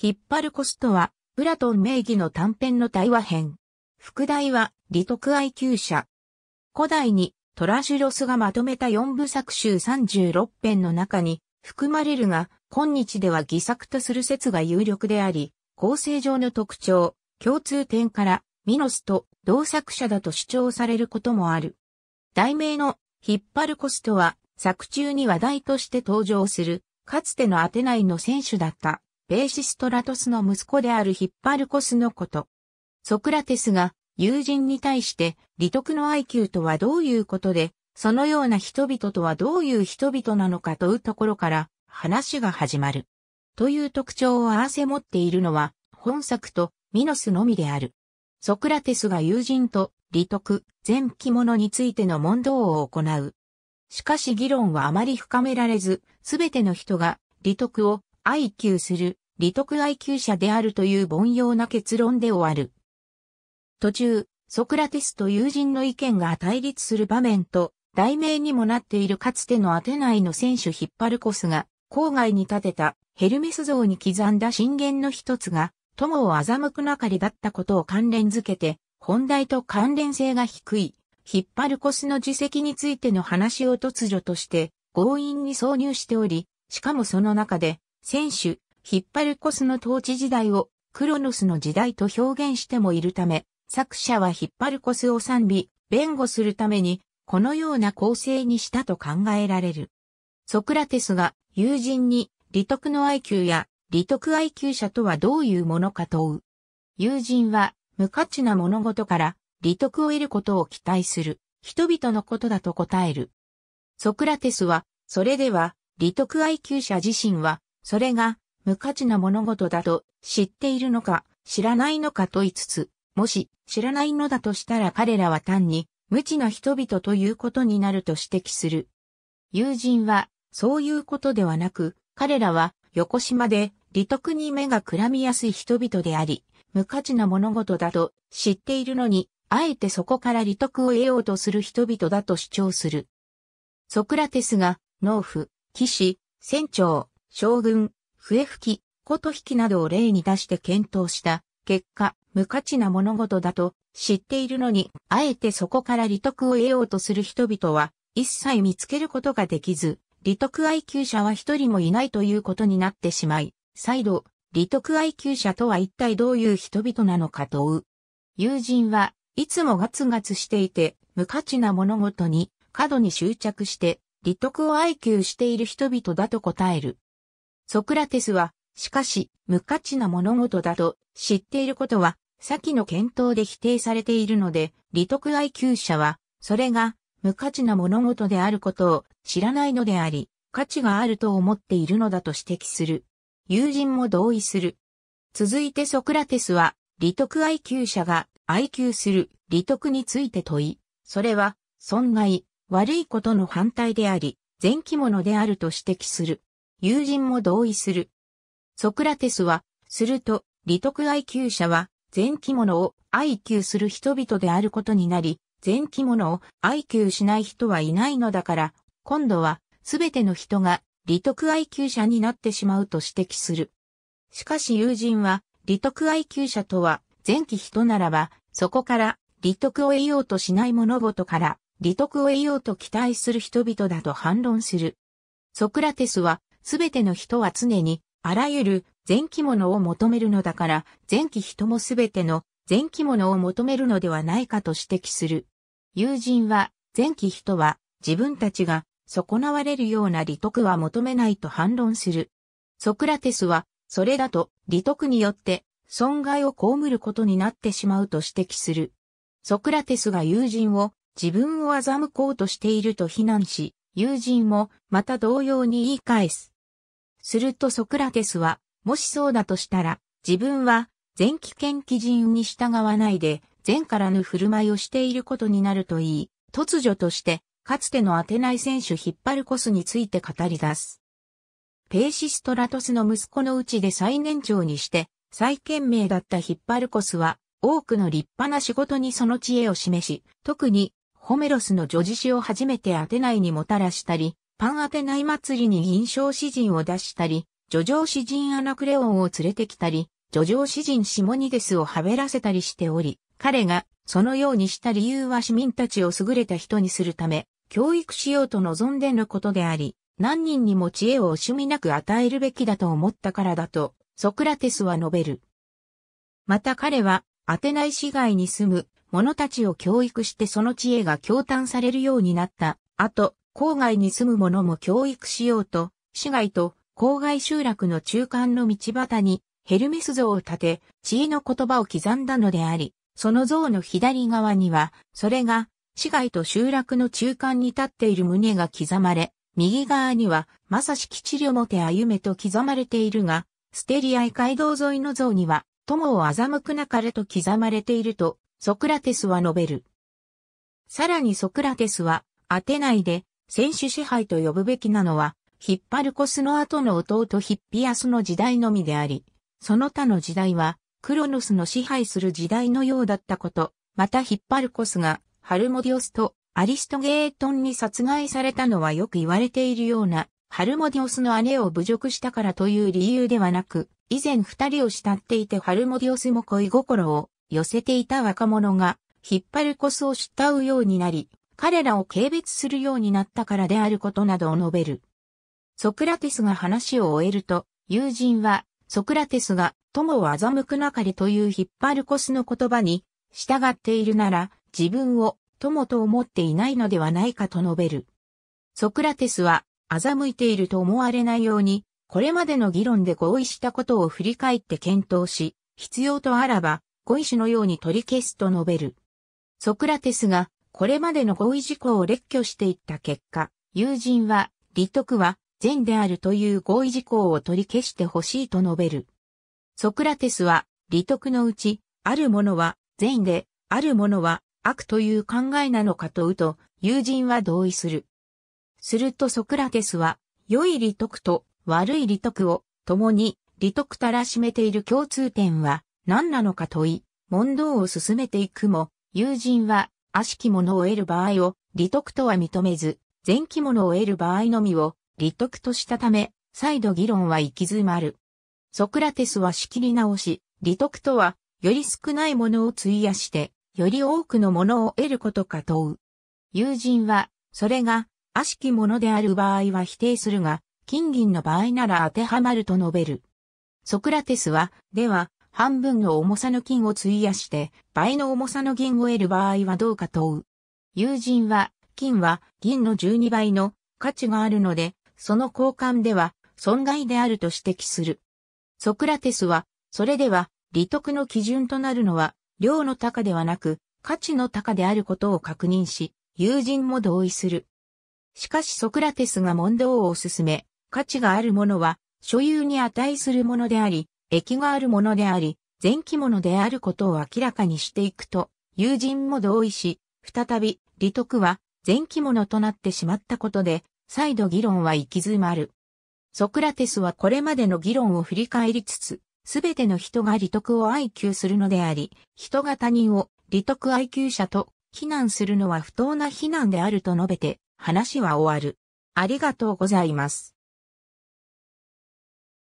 引っ張るコストは、プラトン名義の短編の対話編。副題は、利得愛求者。古代に、トラシュロスがまとめた四部作集36編の中に、含まれるが、今日では偽作とする説が有力であり、構成上の特徴、共通点から、ミノスと同作者だと主張されることもある。題名の、引っ張るコストは、作中に話題として登場する、かつてのアテナイの選手だった。ベーシストラトスの息子であるヒッパルコスのこと。ソクラテスが友人に対して利得の IQ とはどういうことで、そのような人々とはどういう人々なのかというところから話が始まる。という特徴を併せ持っているのは本作とミノスのみである。ソクラテスが友人と利得、全着物についての問答を行う。しかし議論はあまり深められず、すべての人が利得を IQ する利得愛求者であるという凡庸な結論で終わる。途中、ソクラテスと友人の意見が対立する場面と、題名にもなっているかつてのアテナイの選手ヒッパルコスが、郊外に建てたヘルメス像に刻んだ震源の一つが、友を欺くなかりだったことを関連づけて、本題と関連性が低い、ヒッパルコスの自責についての話を突如として、強引に挿入しており、しかもその中で、選手、ヒッパルコスの統治時代をクロノスの時代と表現してもいるため、作者はヒッパルコスを賛美、弁護するために、このような構成にしたと考えられる。ソクラテスが友人に利得の IQ や利得 IQ 者とはどういうものか問う。友人は無価値な物事から利得を得ることを期待する人々のことだと答える。ソクラテスは、それでは利得 IQ 者自身は、それが無価値な物事だと知っているのか知らないのかと言いつつ、もし知らないのだとしたら彼らは単に無知な人々ということになると指摘する。友人はそういうことではなく、彼らは横島で利得に目がくらみやすい人々であり、無価値な物事だと知っているのに、あえてそこから利得を得ようとする人々だと主張する。ソクラテスが、農夫、騎士、船長、将軍、笛吹き、琴引きなどを例に出して検討した結果、無価値な物事だと知っているのに、あえてそこから利得を得ようとする人々は一切見つけることができず、利得愛求者は一人もいないということになってしまい、再度、利得愛求者とは一体どういう人々なのか問う。友人はいつもガツガツしていて、無価値な物事に過度に執着して、利得を愛求している人々だと答える。ソクラテスは、しかし、無価値な物事だと知っていることは、先の検討で否定されているので、利得愛求者は、それが無価値な物事であることを知らないのであり、価値があると思っているのだと指摘する。友人も同意する。続いてソクラテスは、利得愛求者が愛求する利得について問い、それは、損害、悪いことの反対であり、前期者であると指摘する。友人も同意する。ソクラテスは、すると、利得愛求者は、善気者を愛求する人々であることになり、善気物を愛求しない人はいないのだから、今度は、すべての人が、利得愛求者になってしまうと指摘する。しかし友人は、利得愛求者とは、前期人ならば、そこから、利得を得ようとしない物事から、利得を得ようと期待する人々だと反論する。ソクラテスは、すべての人は常に、あらゆる前期者を求めるのだから、前期人もすべての前期者を求めるのではないかと指摘する。友人は、前期人は自分たちが損なわれるような利得は求めないと反論する。ソクラテスは、それだと利得によって損害を被ることになってしまうと指摘する。ソクラテスが友人を自分を欺こうとしていると非難し、友人もまた同様に言い返す。するとソクラテスは、もしそうだとしたら、自分は、前期権基人に従わないで、前からぬ振る舞いをしていることになると言い、突如として、かつてのアテナイ選手引っ張るコスについて語り出す。ペーシストラトスの息子のうちで最年長にして、最賢明だったヒッパルコスは、多くの立派な仕事にその知恵を示し、特に、ホメロスの叙事詩を初めてアテナイにもたらしたり、パンアテナイ祭りに銀賞詩人を出したり、叙情詩人アナクレオンを連れてきたり、叙情詩人シモニデスをはべらせたりしており、彼がそのようにした理由は市民たちを優れた人にするため、教育しようと望んでのことであり、何人にも知恵を惜しみなく与えるべきだと思ったからだと、ソクラテスは述べる。また彼は、アテナイ市外に住む者たちを教育してその知恵が共嘆されるようになった後、郊外に住む者も教育しようと、市街と郊外集落の中間の道端にヘルメス像を建て、知恵の言葉を刻んだのであり、その像の左側には、それが市街と集落の中間に立っている胸が刻まれ、右側には、まさしき治療もて歩めと刻まれているが、ステリアイ街道沿いの像には、友を欺くなかれと刻まれていると、ソクラテスは述べる。さらにソクラテスは、アテナイで、選手支配と呼ぶべきなのは、ヒッパルコスの後の弟ヒッピアスの時代のみであり、その他の時代は、クロノスの支配する時代のようだったこと、またヒッパルコスが、ハルモディオスとアリストゲートンに殺害されたのはよく言われているような、ハルモディオスの姉を侮辱したからという理由ではなく、以前二人を慕っていてハルモディオスも恋心を寄せていた若者が、ヒッパルコスを慕うようになり、彼らを軽蔑するようになったからであることなどを述べる。ソクラテスが話を終えると、友人は、ソクラテスが友を欺くなかれというヒッパルコスの言葉に、従っているなら、自分を友と思っていないのではないかと述べる。ソクラテスは、欺いていると思われないように、これまでの議論で合意したことを振り返って検討し、必要とあらば、ご意種のように取り消すと述べる。ソクラテスがこれまでの合意事項を列挙していった結果、友人は、利得は善であるという合意事項を取り消してほしいと述べる。ソクラテスは、利得のうち、あるものは善で、あるものは悪という考えなのか問うと、友人は同意する。するとソクラテスは、良い利得と悪い利得を共に利得たらしめている共通点は何なのか問い、問答を進めていくも、友人は悪しきものを得る場合を利得とは認めず、善きものを得る場合のみを利得としたため、再度議論は行き詰まる。ソクラテスは仕切り直し、利得とは、より少ないものを費やして、より多くのものを得ることか問う。友人は、それが、悪しきものである場合は否定するが、金銀の場合なら当てはまると述べる。ソクラテスは、では、半分の重さの金を費やして、倍の重さの銀を得る場合はどうか問う。友人は、金は銀の12倍の価値があるので、その交換では損害であると指摘する。ソクラテスは、それでは、利得の基準となるのは、量の高ではなく、価値の高であることを確認し、友人も同意する。しかしソクラテスが問答をおすすめ、価値があるものは、所有に値するものであり、駅があるものであり、前期ものであることを明らかにしていくと、友人も同意し、再び、利得は前期ものとなってしまったことで、再度議論は行き詰まる。ソクラテスはこれまでの議論を振り返りつつ、すべての人が利得を愛求するのであり、人が他人を利得愛求者と非難するのは不当な非難であると述べて、話は終わる。ありがとうございます。